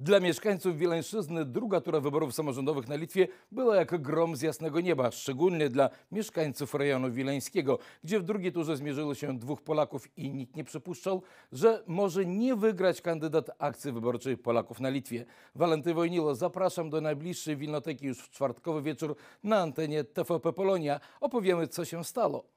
Dla mieszkańców Wileńszczyzny druga tura wyborów samorządowych na Litwie była jak grom z jasnego nieba, szczególnie dla mieszkańców rejonu wileńskiego, gdzie w drugiej turze zmierzyło się dwóch Polaków i nikt nie przypuszczał, że może nie wygrać kandydat akcji wyborczej Polaków na Litwie. Walenty Wojnilo, zapraszam do najbliższej Wilnoteki już w czwartkowy wieczór na antenie TVP Polonia. Opowiemy, co się stało.